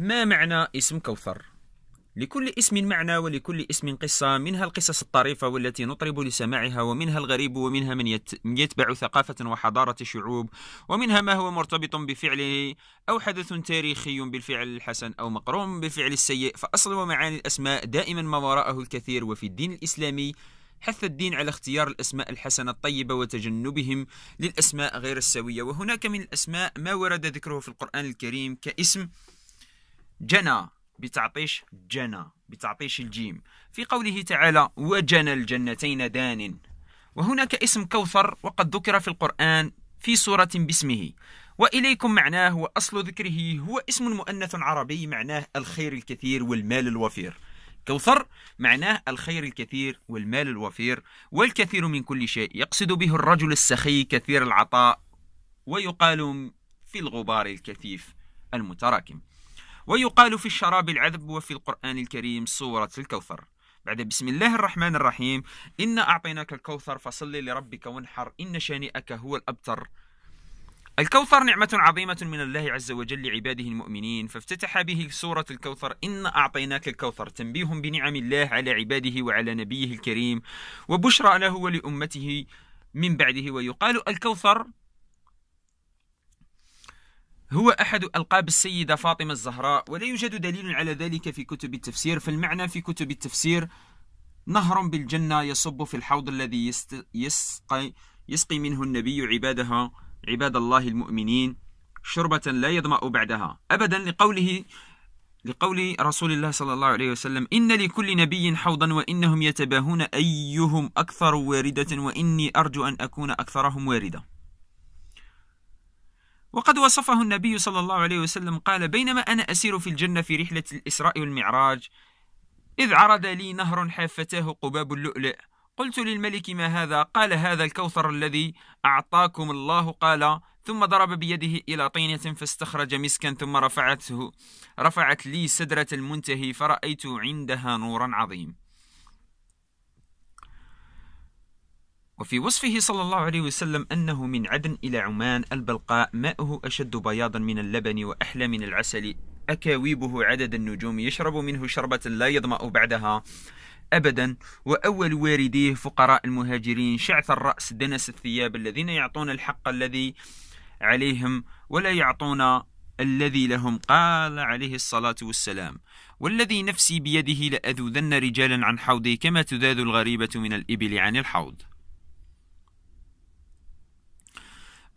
ما معنى اسم كوثر؟ لكل اسم معنى ولكل اسم قصة منها القصص الطريفة والتي نطرب لسماعها ومنها الغريب ومنها من يتبع ثقافة وحضارة شعوب ومنها ما هو مرتبط بفعله أو حدث تاريخي بالفعل الحسن أو مقرون بالفعل السيء فأصل ومعاني الأسماء دائما ما وراءه الكثير وفي الدين الإسلامي حث الدين على اختيار الأسماء الحسنة الطيبة وتجنبهم للأسماء غير السوية وهناك من الأسماء ما ورد ذكره في القرآن الكريم كاسم جنى بتعطيش جنى بتعطيش الجيم في قوله تعالى وجنى الجنتين دان وهناك اسم كوثر وقد ذكر في القرآن في سورة باسمه وإليكم معناه وأصل ذكره هو اسم مؤنث عربي معناه الخير الكثير والمال الوفير كوثر معناه الخير الكثير والمال الوفير والكثير من كل شيء يقصد به الرجل السخي كثير العطاء ويقال في الغبار الكثيف المتراكم ويقال في الشراب العذب وفي القرآن الكريم سورة الكوثر بعد بسم الله الرحمن الرحيم إنا أعطيناك الكوثر فصل لربك وانحر إن شانئك هو الأبتر الكوثر نعمة عظيمة من الله عز وجل لعباده المؤمنين فافتتح به سورة الكوثر إن أعطيناك الكوثر تنبيه بنعم الله على عباده وعلى نبيه الكريم وبشرى له ولأمته من بعده ويقال الكوثر هو أحد ألقاب السيدة فاطمة الزهراء ولا يوجد دليل على ذلك في كتب التفسير فالمعنى في كتب التفسير نهر بالجنة يصب في الحوض الذي يسقي يسقي منه النبي عبادها عباد الله المؤمنين شربة لا يظمأ بعدها أبدا لقوله لقول رسول الله صلى الله عليه وسلم إن لكل نبي حوضا وإنهم يتباهون أيهم أكثر واردة وإني أرجو أن أكون أكثرهم واردة وقد وصفه النبي صلى الله عليه وسلم قال بينما أنا أسير في الجنة في رحلة الإسراء والمعراج إذ عرض لي نهر حافتاه قباب اللؤلؤ قلت للملك ما هذا قال هذا الكوثر الذي أعطاكم الله قال ثم ضرب بيده إلى طينة فاستخرج مسكا ثم رفعته رفعت لي سدرة المنتهي فرأيت عندها نورا عظيم وفي وصفه صلى الله عليه وسلم أنه من عدن إلى عمان البلقاء ماؤه أشد بياضا من اللبن وأحلى من العسل أكاويبه عدد النجوم يشرب منه شربة لا يظمأ بعدها أبدا وأول وارديه فقراء المهاجرين شعث الرأس دنس الثياب الذين يعطون الحق الذي عليهم ولا يعطون الذي لهم قال عليه الصلاة والسلام والذي نفسي بيده لأذوذن رجالا عن حوضي كما تذاذ الغريبة من الإبل عن الحوض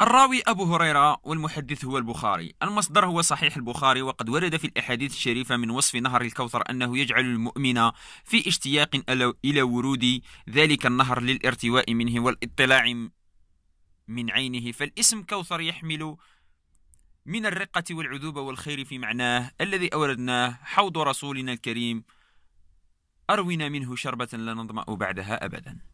الراوي أبو هريرة والمحدث هو البخاري المصدر هو صحيح البخاري وقد ورد في الأحاديث الشريفة من وصف نهر الكوثر أنه يجعل المؤمن في اشتياق إلى ورود ذلك النهر للارتواء منه والاطلاع من عينه فالاسم كوثر يحمل من الرقة والعذوبة والخير في معناه الذي أوردناه حوض رسولنا الكريم أروينا منه شربة لا نظمأ بعدها أبداً